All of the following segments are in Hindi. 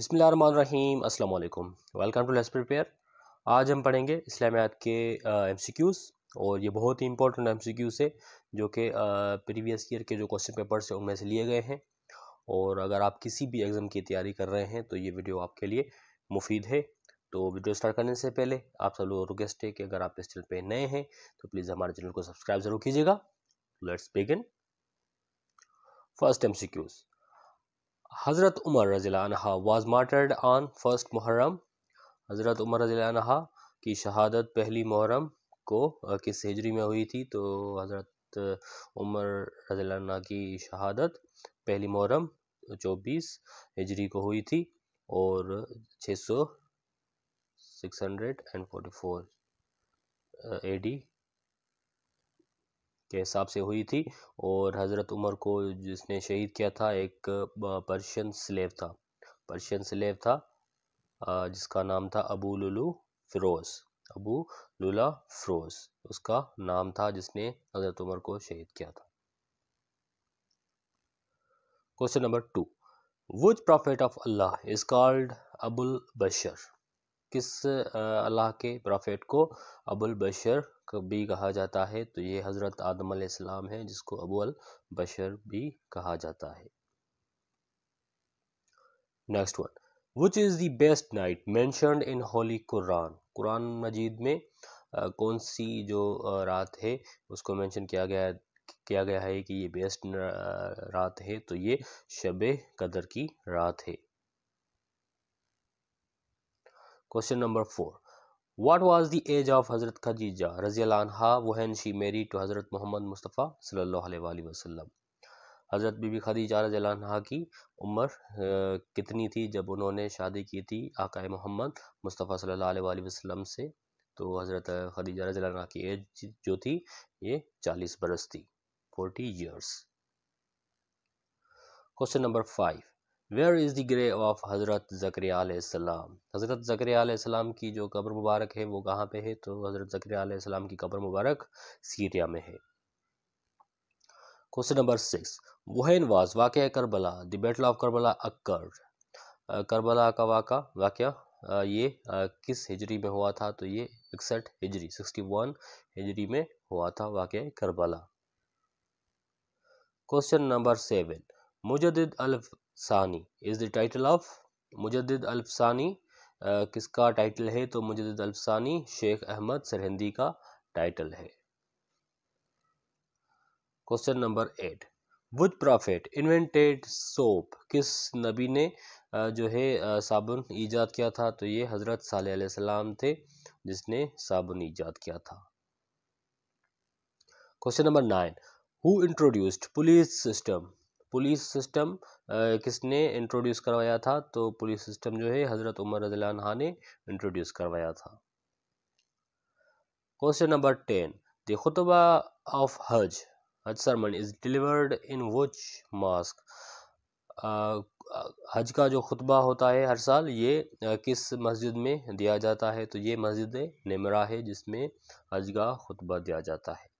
बसमिल अस्सलाम वालेकुम वेलकम टू लेस प्रिपेयर आज हम पढ़ेंगे इस्लामियात के एम सी क्यूज़ और ये बहुत ही इंपॉर्टेंट एम सी क्यूज़ है जो कि प्रीवियस ईयर के जो क्वेश्चन पेपर्स हैं उनमें से लिए गए हैं और अगर आप किसी भी एग्ज़ाम की तैयारी कर रहे हैं तो ये वीडियो आपके लिए मुफीद है तो वीडियो स्टार्ट करने से पहले आप सब लोगों को रिक्वेस्ट है कि अगर आप इस चैनल पर नए हैं तो प्लीज़ हमारे चैनल को सब्सक्राइब ज़रूर कीजिएगा let's begin first M C Qs Hazrat Umar anha was martyred on 1st Muharram. Hazrat Umar anha की शहादत पहली मुहर्रम को किस हिजरी में हुई थी तो हज़रत उमर रज़ील्ला की शहादत पहली मुहर्रम चौबीस हिजरी को हुई थी और छः सौ six hundred and forty four A D के हिसाब से हुई थी और हज़रत उमर को जिसने शहीद किया था एक पर्शियन स्लेव था पर्शियन स्लेव था जिसका नाम था अबू लुलू फिरोज़ अबू लुला फिरोज़ उसका नाम था जिसने हज़रत उमर को शहीद किया था question number two whose prophet of Allah is called Abul Bashar किस अल्लाह के प्रॉफिट को अबुल बशर भी कहा जाता है तो ये हज़रत आदम सलाम है जिसको अबुल बशर भी कहा जाता है next one which is the best night mentioned in holy Quran Quran मजीद में आ, कौन सी जो रात है उसको मेंशन किया गया किया गया है कि ये बेस्ट रात है तो ये शब कदर की रात है question number four What was the age of Hazrat Khadija Razialanha when she married to Hazrat Muhammad Mustafa sallallahu alaihi wasallam? हज़रत बीबी खदीजा रज़ी की उम्र कितनी थी जब उन्होंने शादी की थी आकाए मोहम्मद मुस्तफ़ा सल्लल्लाहु अलैहि वसल्लम से तो हज़रत खदीजा रज़ी की एज जो थी ये चालीस बरस थी forty years question number five where is the grave of Hazrat Zakariya हज़रत ज़करिया की जो कब्र मुबारक है वो कहाँ पे है तो हज़रत ज़करिया की कब्र मुबारक सीरिया में है question number six when was वाक़ Karbala the battle of Karbala अक्कर करबला का वाक़ वाक़ ये किस हिजरी में हुआ था तो ये इकसठ हिजरी सिक्सटी वन हिजरी में हुआ था वाक़ Karbala question number seven Mujaddid Alf Sani is the title of Mujaddid Alf Sani किसका टाइटल है तो मुजद अल्फसानी शेख अहमद सरहंदी का टाइटल है question number eight which prophet invented soap किस नबी ने जो है साबुन ईजाद किया था तो ये हज़रत सलाम थे जिसने साबुन ईजाद किया था question number nine who introduced police system police system किसने इंट्रोड्यूस करवाया था तो पुलिस सिस्टम जो है हज़रत उमर रजील्हा ने इंट्रोड्यूस करवाया था question number ten the khutba of Hajj Hajj Sarman is delivered इन वच मास्क हज का जो खुतबा होता है हर साल ये किस मस्जिद में दिया जाता है तो ये मस्जिद नमरा है जिसमें हज का खुतबा दिया जाता है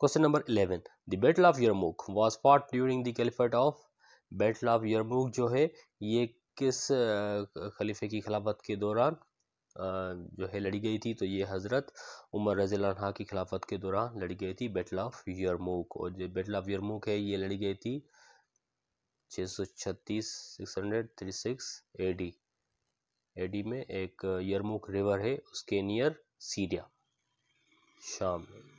question number eleven the battle of Yarmouk was fought during the caliphate of battle of Yarmouk जो है ये किस खलीफे की खिलाफत के दौरान जो है लड़ी गई थी तो ये हज़रत उमर रज़ी की खिलाफत के दौरान लड़ी गई थी बैटल ऑफ यरमुख और जो बैटल ऑफ यरमुख है ये लड़ी गई थी छः सौ छत्तीस six hundred three six A D A D में एक यरमुख रिवर है उसके नियर सीरिया शाम में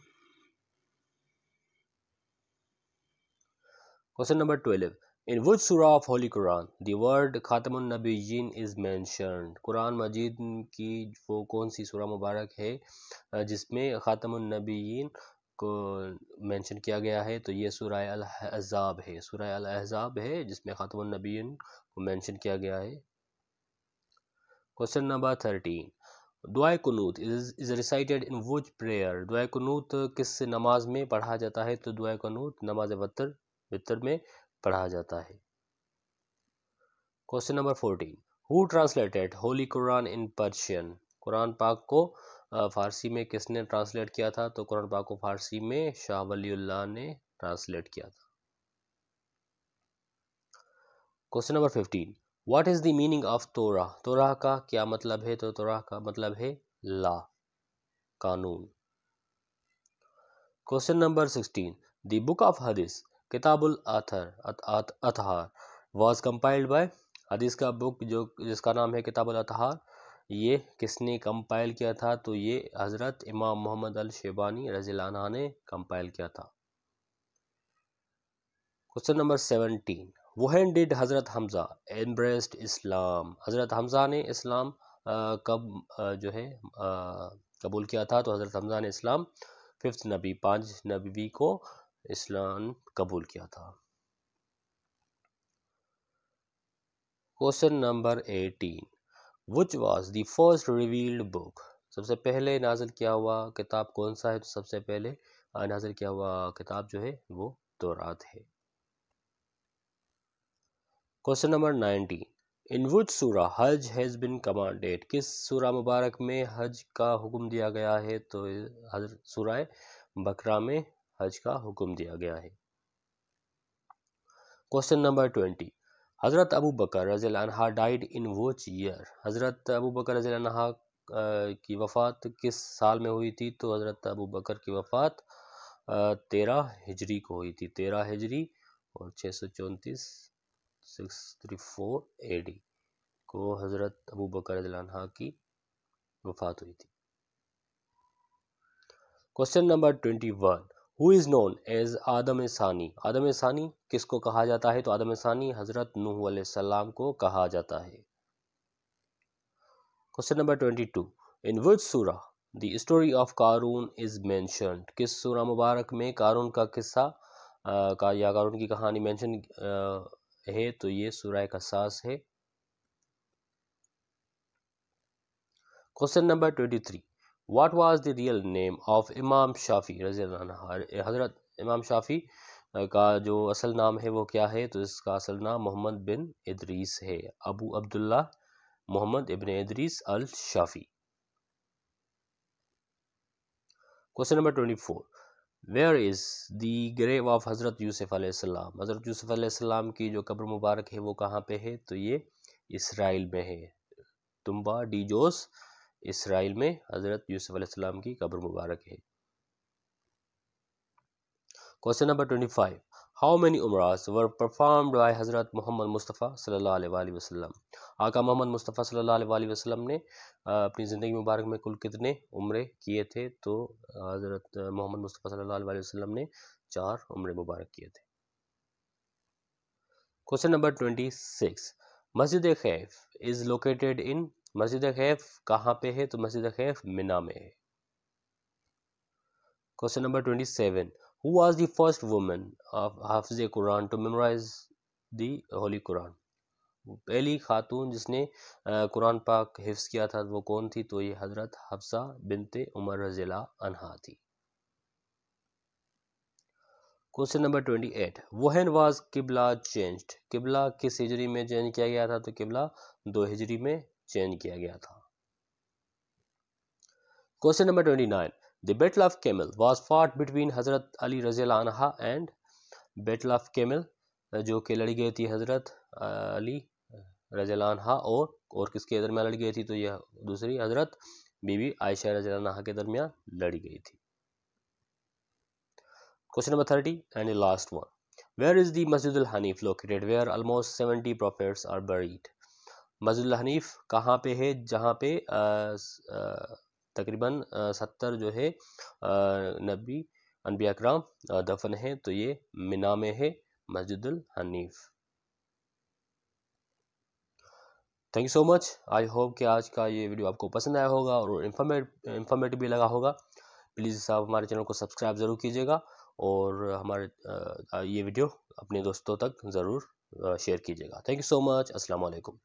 Question number 12. In which surah of Holy Quran the word Khatamun Nabiyyin is mentioned? Quran मजीद की वो कौन सी सूरह मुबारक है जिसमें ख़ातमुन नबीन को मेंशन किया गया है तो ये सूरह अलहजाब है सूरह अलहजाब है जिसमें ख़ातमुन नबीन को मेंशन किया गया है question number thirteen dua Qunoot is is recited in which prayer दुआ कनूत किस नमाज में पढ़ा जाता है तो दुआ कनूत नमाज बतर मित्तर में पढ़ा जाता है question number fourteen who translated holy Quran in Persian Quran पाक को फारसी में किसने ट्रांसलेट किया था तो कुरान पाक को फारसी में शाह वली ने ट्रांसलेट किया था question number fifteen what is the meaning of Torah Torah का क्या मतलब है तो तोरा का मतलब है ला कानून question number sixteen the book of hadith Kitabul Athar Athar was compiled by हदीस का बुक जो जिसका नाम है किताबुल अतहार ये किसने कंपाइल किया था तो ये हज़रत इमाम मोहम्मद अल शेबानी रजीलाना ने कंपाइल किया था question number seventeen when did Hazrat Hamza embraced इस्लाम हज़रत हमज़ा ने इस्लाम कब जो है कबूल किया था तो हज़रत हमज़ा ने इस्लाम फिफ्थ नबी पाँच नबी को इस्लाम कबूल किया था question number eighteen which was the first revealed book सबसे पहले नाजिल किया हुआ किताब कौन सा है तो सबसे पहले नाजिल किया हुआ किताब जो है वो तोरात है question number nineteen in which surah Hajj has been commanded किस सूरा मुबारक में हज का हुक्म दिया गया है तो हजर सूरा बकरा में हज का हुक्म दिया गया है क्वेश्चन नंबर ट्वेंटी हज़रत अबू बकर रज़ी अनहा डाइड इन वोच ईयर हज़रत अबू बकर रज़ी अनहा की वफ़ात किस साल में हुई थी तो हज़रत अबू बकर की वफ़ात तेरह हिजरी को हुई थी तेरह हिजरी और छः सौ चौंतीस six three four A D को हज़रत अबू बकर अनहा की वफ़ात हुई थी question number twenty one who is known as Adam Sani Adam सानी किसको कहा जाता है तो आदम सानी हज़रत नूह सलाम को कहा जाता है question number twenty two in which surah the story of Qarun is मैं किस सूरा मुबारक में कारून का किस्सा का या कारून की कहानी मैंशन है तो ये सूर्य सास है question number twenty three what was the real name of Imam Shafi रजी हज़रत इमाम शाफ़ी का जो असल नाम है वो क्या है तो इसका असल नाम मोहम्मद बिन इदरीस है Abu Abdullah Mohammad ibn Idris al Shafi question number twenty four where is the grave of Hazrat Yusuf आसमाम हज़रत यूसुफ़ आसमाम की जो कब्र मुबारक है वो कहाँ पे है तो ये इसराइल में है तुम्बा डीजोस इसराइल में हज़रत यूसुफ अलैहिस्सलाम की कब्र मुबारक है question number twenty five how many umrahs were performed by Hazrat Mohammad Mustafa सल्ला वसलम आका मोहम्मद मुस्तफ़ा सल्ला वसलम ने अपनी ज़िंदगी मुबारक में कुल कितने उम्र किए थे तो हज़रत मोहम्मद मुस्तफ़ा सल्ला वसलम ने चार उम्र मुबारक किए थे क्वेश्चन नंबर ट्वेंटी सिक्स मस्जिद खैफ इज़ लोकेटेड इन मस्जिद खैफ कहाँ पे है तो मस्जिद खैफ मिना में है question number twenty seven who was the first women hafiz Quran to memorize the holy Quran पहली खातून जिसने कुरान पाक हिफ्स किया था वो कौन थी तो ये हज़रत हफ्सा बिनते उमर रजिला अनहा थी question number twenty eight when was qibla changed किबला किस हिजरी में चेंज किया गया था तो किबला दो हिजरी में चेंज किया गया था question number twenty nine the battle of camel was fought between Hazrat Ali रजीला एंड बेटल ऑफ केमल जो कि लड़ी गई थी हजरत अली रजलानहा और और किसके दरमियान लड़ी गई थी तो यह दूसरी हजरत बीबी आयशा रजलानहा के दरमियान लड़ी गई थी question number thirty and last one where is the Masjid Hanif located where almost seventy prophets are buried Masjid Hanif कहाँ पे है जहाँ पे तकरीबन सत्तर जो है नबी अनबी अकराम दफन है तो ये मिना में है Masjid Hanif thank you so much I hope कि आज का ये वीडियो आपको पसंद आया होगा और इन्फॉर्मेट इन्फॉर्मेटिव भी लगा होगा प्लीज़ आप हमारे चैनल को सब्सक्राइब ज़रूर कीजिएगा और हमारे ये वीडियो अपने दोस्तों तक ज़रूर शेयर कीजिएगा थैंक यू सो मच असलकुम